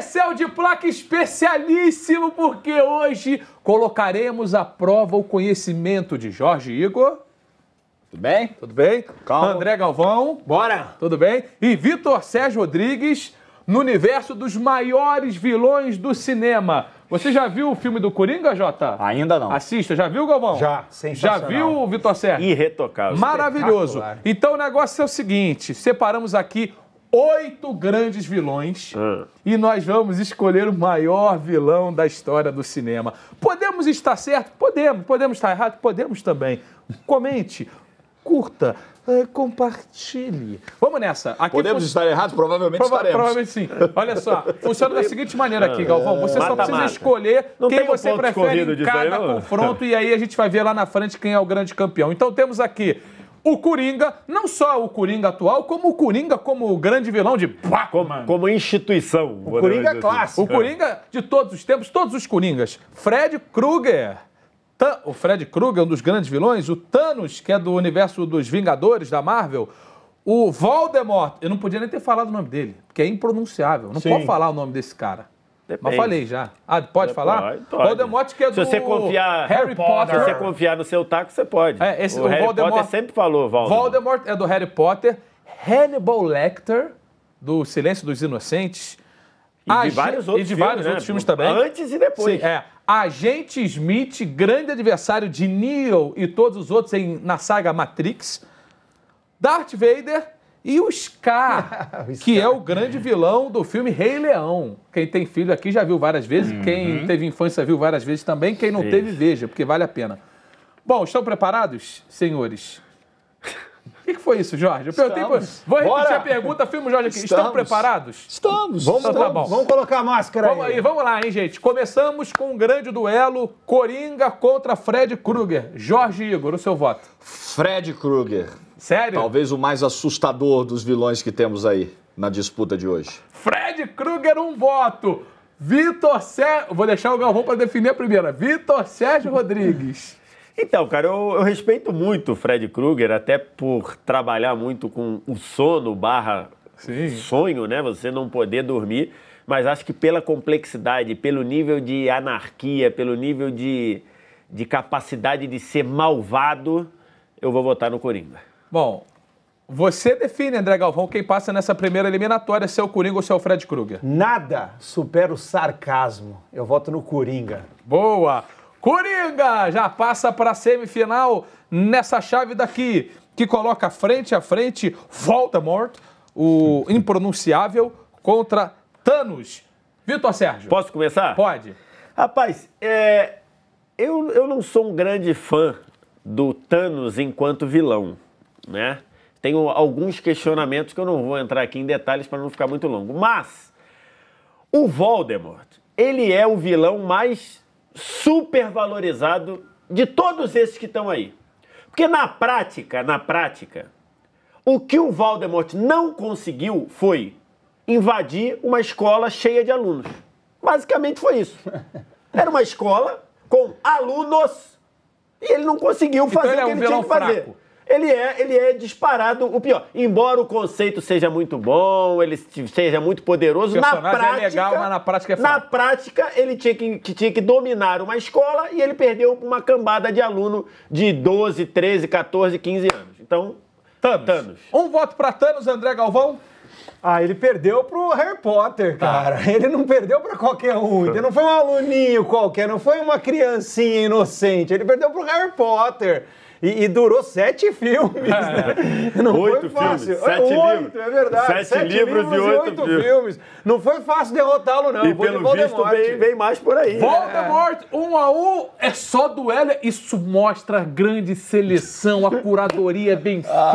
Céu de placa especialíssimo, porque hoje colocaremos à prova o conhecimento de Jorge Igor. Tudo bem? Tudo bem? Calma. André Galvão. Bora! Tudo bem? E Vitor Sérgio Rodrigues no universo dos maiores vilões do cinema. Você já viu o filme do Coringa, Jota? Ainda não. Assista, já viu, Galvão? Já, sensacional. Já viu, Vitor Sérgio? Irretocável. Maravilhoso. Então o negócio é o seguinte, separamos aqui oito grandes vilões ah. e nós vamos escolher o maior vilão da história do cinema. Podemos estar certo? Podemos. Podemos estar errado? Podemos também. Comente, curta, eh, compartilhe. Vamos nessa. Aqui Podemos fun... estar errados? Provavelmente Prova estaremos. Provavelmente sim. Olha só, funciona da seguinte maneira aqui, ah, Galvão. Você mata, só precisa mata. escolher não quem você prefere em cada aí, confronto e aí a gente vai ver lá na frente quem é o grande campeão. Então temos aqui o Coringa, não só o Coringa atual, como o Coringa como o grande vilão de Como, como instituição. O Coringa é assim. clássico. Assim. O é. Coringa de todos os tempos, todos os Coringas. Fred Krueger. O Fred Krueger, um dos grandes vilões. O Thanos, que é do universo dos Vingadores, da Marvel. O Voldemort. Eu não podia nem ter falado o nome dele, porque é impronunciável. Não Sim. pode falar o nome desse cara. Depende. Mas falei já. Ah, pode é, falar? Pode. Voldemort que é do se você confiar, Harry Potter. Se você confiar no seu taco, você pode. É, esse, o, o Harry Voldemort, Potter sempre falou, Voldemort. Voldemort é do Harry Potter. Hannibal Lecter, do Silêncio dos Inocentes. E de vários outros, e de filmes, né? filmes também. Antes e depois. Sim, é. Agente Smith, grande adversário de Neo e todos os outros em, na saga Matrix. Darth Vader e o Scar, o Scar, que é o grande vilão do filme Rei Leão. Quem tem filho aqui já viu várias vezes, uhum. quem teve infância viu várias vezes também, quem não teve, veja, porque vale a pena. Bom, estão preparados, senhores? O que, que, foi isso, Jorge? Eu perguntei pra... Vou repetir Bora. a pergunta, filme Jorge aqui. Estamos. Estão preparados? Estamos. Vamos, então, tá bom. vamos colocar a máscara vamos aí. aí. Vamos lá, hein, gente. Começamos com um grande duelo, Coringa contra Fred Krueger. Jorge Igor, o seu voto. Fred Krueger. Sério? Talvez o mais assustador dos vilões que temos aí na disputa de hoje. Fred Krueger, um voto. Vitor Sérgio. Vou deixar o Galvão para definir a primeira. Vitor Sérgio Rodrigues. Então, cara, eu, eu respeito muito o Fred Krueger, até por trabalhar muito com o sono barra Sim. sonho, né? Você não poder dormir. Mas acho que pela complexidade, pelo nível de anarquia, pelo nível de, de capacidade de ser malvado, eu vou votar no Coringa. Bom, você define, André Galvão, quem passa nessa primeira eliminatória, se é o Coringa ou se é o Fred Krueger. Nada supera o sarcasmo. Eu voto no Coringa. Boa! Coringa já passa para a semifinal nessa chave daqui, que coloca frente a frente Voldemort, o impronunciável, contra Thanos. Vitor Sérgio. Posso começar? Pode. Rapaz, é... eu, eu não sou um grande fã do Thanos enquanto vilão né? Tenho alguns questionamentos que eu não vou entrar aqui em detalhes para não ficar muito longo. Mas o Voldemort, ele é o vilão mais supervalorizado de todos esses que estão aí. Porque na prática, na prática, o que o Voldemort não conseguiu foi invadir uma escola cheia de alunos. Basicamente foi isso. Era uma escola com alunos e ele não conseguiu então fazer então ele é um o que ele tinha que fraco. fazer ele é, ele é disparado o pior. Embora o conceito seja muito bom, ele seja muito poderoso, na prática, é legal, mas na prática é fraco. Na prática, ele tinha que, tinha que dominar uma escola e ele perdeu uma cambada de aluno de 12, 13, 14, 15 anos. Então, Thanos. Thanos. Um voto para Thanos, André Galvão. Ah, ele perdeu pro Harry Potter, tá. cara. Ah. Ele não perdeu para qualquer um. ele não foi um aluninho qualquer, não foi uma criancinha inocente. Ele perdeu pro Harry Potter. E, e durou sete filmes, é. né? Não oito foi fácil. Filmes, sete oito, livros. é verdade. Sete, sete livros, livros, e oito, filmes. filmes. Não foi fácil derrotá-lo, não. E Vou pelo visto vem, vem, mais por aí. Né? Voldemort, morte, um a um, é só duelo. Isso mostra a grande seleção, a curadoria bem feita.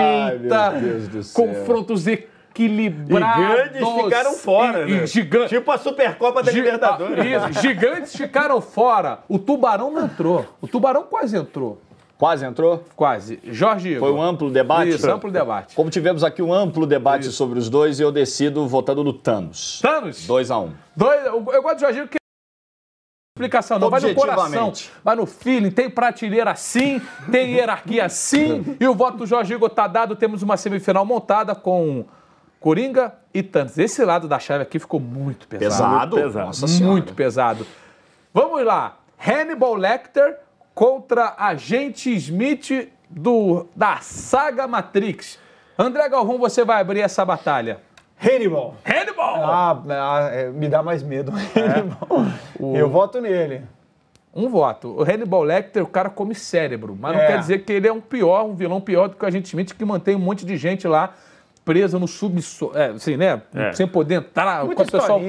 Ai, meu Deus do céu. Confrontos e equilibrados. E grandes ficaram fora, e, né? E tipo a Supercopa da Libertadores. Ah, isso, gigantes ficaram fora. O Tubarão não entrou. O Tubarão quase entrou. Quase entrou? Quase. Jorge Igor. Foi um amplo debate? Isso, amplo debate. Como tivemos aqui um amplo debate Isso. sobre os dois, eu decido votando no Thanos. Thanos? 2 a 1 um. Dois, eu gosto do Jorge Igor que explicação, não. Vai no coração, vai no feeling. Tem prateleira assim, tem hierarquia assim. e o voto do Jorge Igor tá dado. Temos uma semifinal montada com Coringa e Thanos. Esse lado da chave aqui ficou muito pesado. Pesado? Muito pesado. Nossa muito pesado. Vamos lá. Hannibal Lecter contra Agente Smith do, da saga Matrix. André Galvão, você vai abrir essa batalha. Hannibal. Hannibal! Ah, ah é, me dá mais medo. Hannibal. É. O... Eu voto nele. Um voto. O Hannibal Lecter, o cara come cérebro, mas é. não quer dizer que ele é um pior, um vilão pior do que o Agente Smith, que mantém um monte de gente lá presa no subsolo, é, assim, né? É. Sem poder entrar. Muita o, pessoal,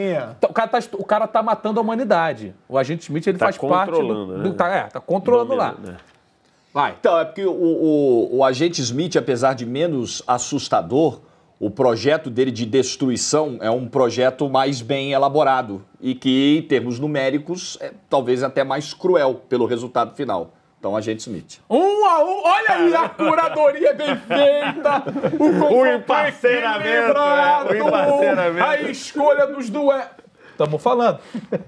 tá, o, cara tá, o cara tá matando a humanidade. O agente Smith ele tá faz parte. Do, né? do, tá, é, tá controlando lá. Né? Vai. Então, é porque o, o, o agente Smith, apesar de menos assustador, o projeto dele de destruição é um projeto mais bem elaborado e que, em termos numéricos, é talvez até mais cruel pelo resultado final. Então a gente Smith. Um a um, olha aí a curadoria bem feita, o, o emparceramento, é, o emparceramento, a escolha dos duetos. Estamos falando.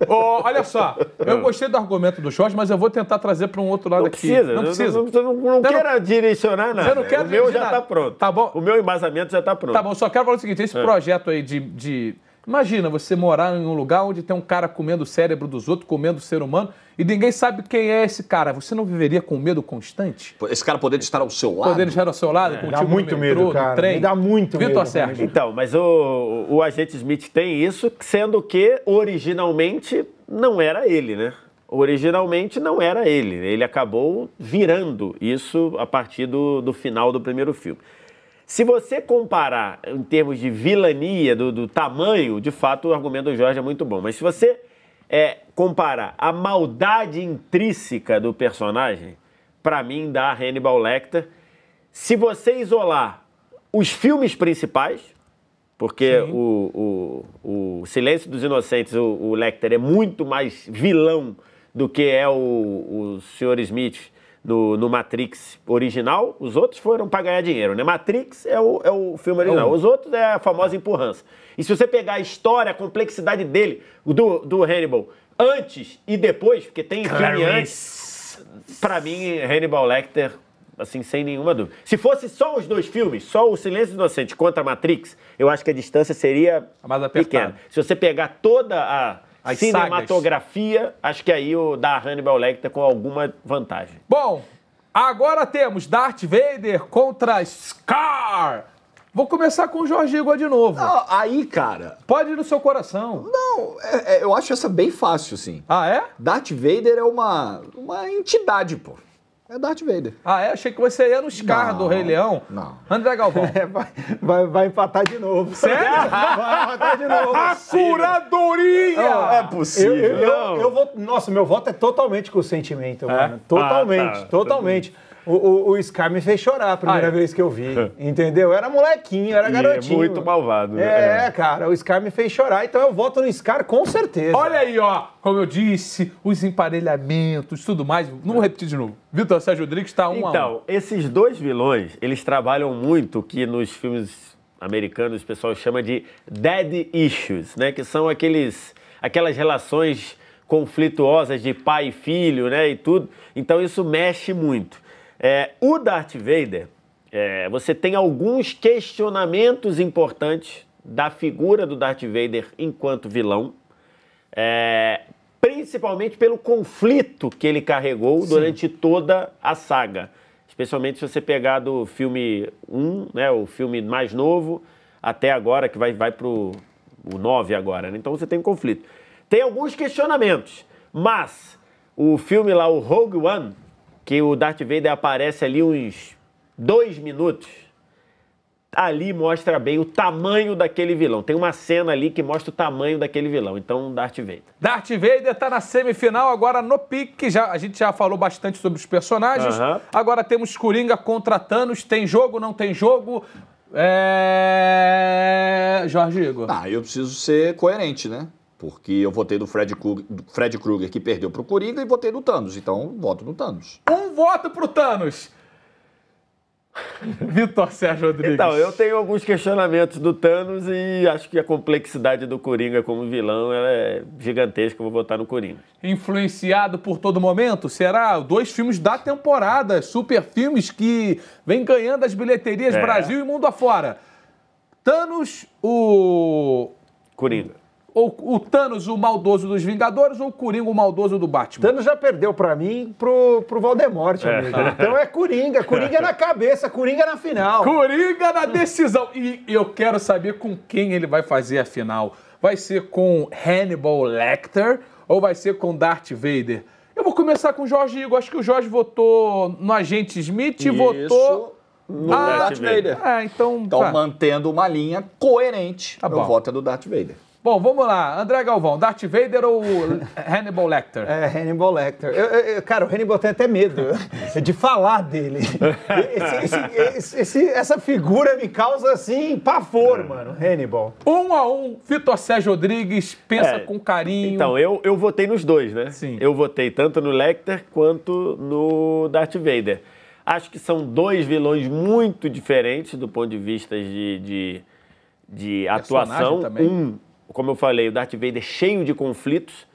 Oh, olha só, eu ah. gostei do argumento do Jorge, mas eu vou tentar trazer para um outro lado não aqui. Precisa, não precisa. Não, não, não, não quero direcionar nada. Não quero o meu já está pronto. Tá bom. O meu embasamento já está pronto. Tá bom, só quero falar o seguinte: esse é. projeto aí de, de. Imagina você morar em um lugar onde tem um cara comendo o cérebro dos outros, comendo o ser humano e ninguém sabe quem é esse cara, você não viveria com medo constante? Esse cara poderia estar ao seu lado? Poderia estar ao seu lado, é. contigo dá muito metrô, medo, cara. trem. Me dá muito Vitor medo. Então, mas o, o agente Smith tem isso, sendo que originalmente não era ele, né? originalmente não era ele. Ele acabou virando isso a partir do, do final do primeiro filme. Se você comparar em termos de vilania, do, do tamanho, de fato o argumento do Jorge é muito bom. Mas se você é, comparar a maldade intrínseca do personagem, para mim, da Hannibal Lecter. Se você isolar os filmes principais, porque o, o, o, Silêncio dos Inocentes, o, o, Lecter é muito mais vilão do que é o, o Sr. Smith no, no Matrix original, os outros foram para ganhar dinheiro, né? Matrix é o, é o filme original, é os outros é a famosa empurrança. E se você pegar a história, a complexidade dele, do, do Hannibal, antes e depois, porque tem filme antes, pra mim, Hannibal Lecter, assim, sem nenhuma dúvida. Se fosse só os dois filmes, só o Silêncio Inocente contra a Matrix, eu acho que a distância seria pequena. Se você pegar toda a as cinematografia, sagas. acho que aí o da Hannibal Lecter com alguma vantagem. Bom, agora temos Darth Vader contra Scar. Vou começar com o Jorge Igor de novo. Não, aí, cara. Pode ir no seu coração. Não, é, é, eu acho essa bem fácil, sim. Ah, é? Darth Vader é uma, uma entidade, pô. É Darth Vader. Ah, é? Achei que você ia no Scar não, do Rei Leão. Não. André Galvão. É, vai, vai, vai, empatar de novo. Sério? Vai empatar de novo. É A curadoria! Não, é possível. Eu, eu, eu, eu, vou, nossa, meu voto é totalmente com o sentimento, é? mano. Totalmente, ah, tá. totalmente. Tá o, o, o, Scar me fez chorar a primeira ah, é? vez que eu vi, entendeu? era molequinho, era é garotinho. É muito malvado. Né? É, é, cara, o Scar me fez chorar, então eu voto no Scar com certeza. Olha aí, ó, como eu disse, os emparelhamentos, tudo mais. Não vou repetir de novo. Vitor Sérgio Rodrigues está um Então, um. esses dois vilões, eles trabalham muito que nos filmes americanos o pessoal chama de dead issues, né? Que são aqueles, aquelas relações conflituosas de pai e filho, né? E tudo. Então isso mexe muito. É, o Darth Vader, é, você tem alguns questionamentos importantes da figura do Darth Vader enquanto vilão, é, principalmente pelo conflito que ele carregou Sim. durante toda a saga. Especialmente se você pegar do filme 1, né, o filme mais novo, até agora, que vai, vai para o 9 agora. Né? Então você tem um conflito. Tem alguns questionamentos, mas o filme lá, o Rogue One, que o Darth Vader aparece ali uns dois minutos, ali mostra bem o tamanho daquele vilão. Tem uma cena ali que mostra o tamanho daquele vilão. Então, Darth Vader. Darth Vader está na semifinal, agora no pique. Já, a gente já falou bastante sobre os personagens. Uhum. Agora temos Coringa contra Thanos. Tem jogo, não tem jogo? É... Jorge Igor. Ah, eu preciso ser coerente, né? Porque eu votei do Fred Krueger, que perdeu para o Coringa e votei no Thanos. Então, voto no Thanos. Um voto para o Thanos! Vitor Sérgio Rodrigues. Então, eu tenho alguns questionamentos do Thanos e acho que a complexidade do Coringa como vilão é gigantesca. Eu vou votar no Coringa. Influenciado por todo momento? Será? Dois filmes da temporada, super filmes que vem ganhando as bilheterias é. Brasil e mundo afora. Thanos, o. Coringa ou o Thanos, o maldoso dos Vingadores, ou o Coringa, o maldoso do Batman? Thanos já perdeu para mim pro, pro Voldemort, é. amigo. Então é Coringa, Coringa na cabeça, Coringa na final. Coringa na decisão. E eu quero saber com quem ele vai fazer a final. Vai ser com Hannibal Lecter ou vai ser com Darth Vader? Eu vou começar com o Jorge Igor. Acho que o Jorge votou no agente Smith e votou no ah, Darth Vader. Vader. É, então, então. tá. mantendo uma linha coerente. Tá bom. O voto é do Darth Vader. Bom, vamos lá. André Galvão, Darth Vader ou Hannibal Lecter? É, Hannibal Lecter. Eu, eu, cara, o Hannibal tem até medo de falar dele. Esse, esse, esse, essa figura me causa, assim, pavor, é. mano. Hannibal. Um a um, Vitor Sérgio Rodrigues, pensa é, com carinho. Então, eu, eu votei nos dois, né? Sim. Eu votei tanto no Lecter quanto no Darth Vader. Acho que são dois vilões muito diferentes do ponto de vista de, de, de atuação. Também. Um como eu falei, o Darth Vader cheio de conflitos,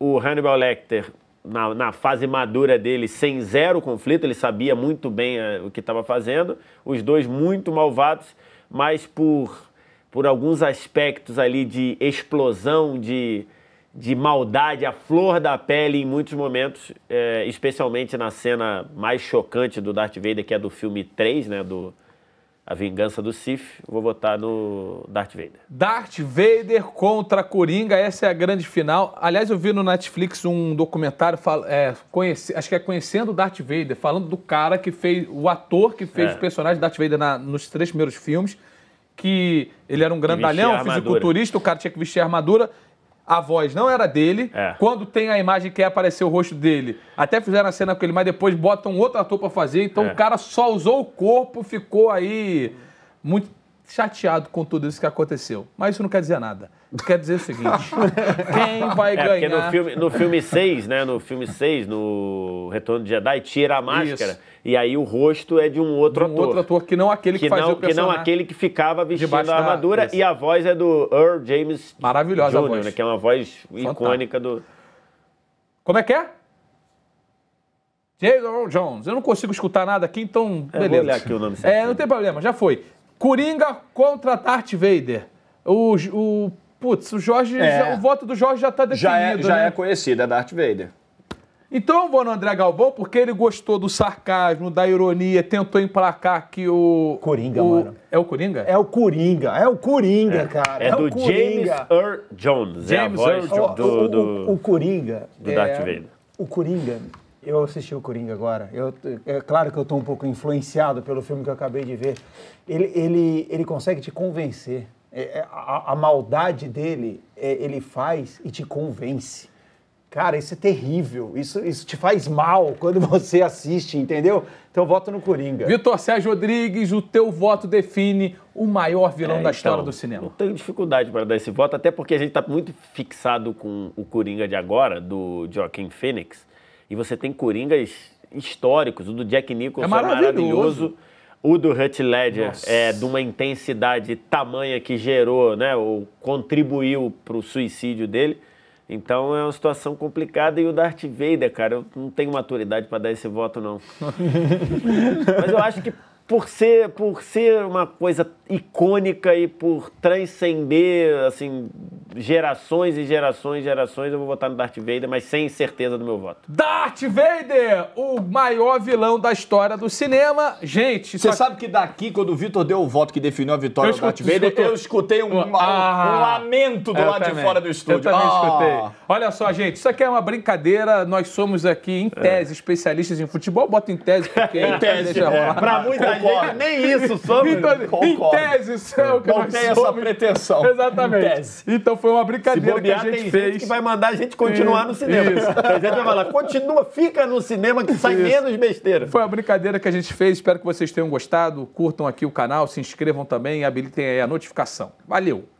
o Hannibal Lecter na, na, fase madura dele sem zero conflito, ele sabia muito bem eh, o que estava fazendo, os dois muito malvados, mas por, por alguns aspectos ali de explosão, de, de maldade, a flor da pele em muitos momentos, é, especialmente na cena mais chocante do Darth Vader, que é do filme 3, né, do, a vingança do Sif, vou votar no Darth Vader. Darth Vader contra Coringa, essa é a grande final. Aliás, eu vi no Netflix um documentário, é, acho que é Conhecendo Darth Vader, falando do cara que fez, o ator que fez é. o personagem Darth Vader na, nos três primeiros filmes, que ele era um grandalhão, fisiculturista, o cara tinha que vestir armadura, a voz não era dele. É. Quando tem a imagem que quer aparecer o rosto dele, até fizeram a cena com ele, mas depois botam outro ator pra fazer. Então é. o cara só usou o corpo, ficou aí muito chateado com tudo isso que aconteceu. Mas isso não quer dizer nada. Quer dizer o seguinte: quem vai é, ganhar. Porque no filme, no filme 6, né? No filme 6, no Retorno de Jedi, tira a máscara. Isso. E aí o rosto é de um outro de um ator. outro ator que não aquele que, que fazia não, o Que não aquele que ficava vestindo a armadura. E a voz é do Earl James. Maravilhosa Jr., a voz. Né, que é uma voz Fantástico. icônica do. Como é que é? J. Earl Jones. Eu não consigo escutar nada aqui, então. É, beleza. vou olhar aqui o nome certo. É, não tem problema, já foi. Coringa contra Darth Vader. O, o putz, o Jorge, é. já, o voto do Jorge já está definido. Já é, já né? é conhecido, é Darth Vader. Então eu vou no André Galvão porque ele gostou do sarcasmo, da ironia, tentou emplacar que o. Coringa, o, mano. É o Coringa? É o Coringa, é o Coringa, é, cara. É, é do James Earl Jones. James é a voz Earl Jones. Do, do, o, o, o Coringa. Do Darth é Vader. O Coringa eu assisti o Coringa agora. Eu, é claro que eu estou um pouco influenciado pelo filme que eu acabei de ver. Ele, ele, ele consegue te convencer. É, é, a, a, maldade dele, é, ele faz e te convence. Cara, isso é terrível. Isso, isso te faz mal quando você assiste, entendeu? Então voto no Coringa. Vitor Sérgio Rodrigues, o teu voto define o maior vilão é, da história então, do cinema. Eu tenho dificuldade para dar esse voto, até porque a gente está muito fixado com o Coringa de agora, do Joaquim Phoenix. E você tem coringas históricos. O do Jack Nicholson é, é maravilhoso. É maravilhoso. O do Heath Ledger Nossa. é de uma intensidade tamanha que gerou, né, ou contribuiu para o suicídio dele. Então é uma situação complicada. E o Darth Vader, cara, eu não tenho maturidade para dar esse voto, não. Mas eu acho que por ser, por ser uma coisa icônica e por transcender assim, gerações e gerações e gerações, eu vou votar no Darth Vader, mas sem certeza do meu voto. Darth Vader, o maior vilão da história do cinema. Gente, você só... sabe que daqui, quando o Vitor deu o voto que definiu a vitória eu do Darth Vader, eu escutei um, ah. um, ah, um lamento do lado também. de fora do estúdio. Eu também ah. escutei. Olha só, gente, isso aqui é uma brincadeira. Nós somos aqui, em tese, é. especialistas em futebol. Bota em tese, porque em tese, deixa é. rolar. Pra muita nem isso sobre. Então, em tese, é o que Não tem somos. essa pretensão. Exatamente. Então foi uma brincadeira bobear, que a gente tem fez. Gente que vai mandar a gente continuar é, no cinema. Isso. A gente vai falar, continua, fica no cinema que sai isso. menos besteira. Foi uma brincadeira que a gente fez. Espero que vocês tenham gostado. Curtam aqui o canal, se inscrevam também e habilitem aí a notificação. Valeu!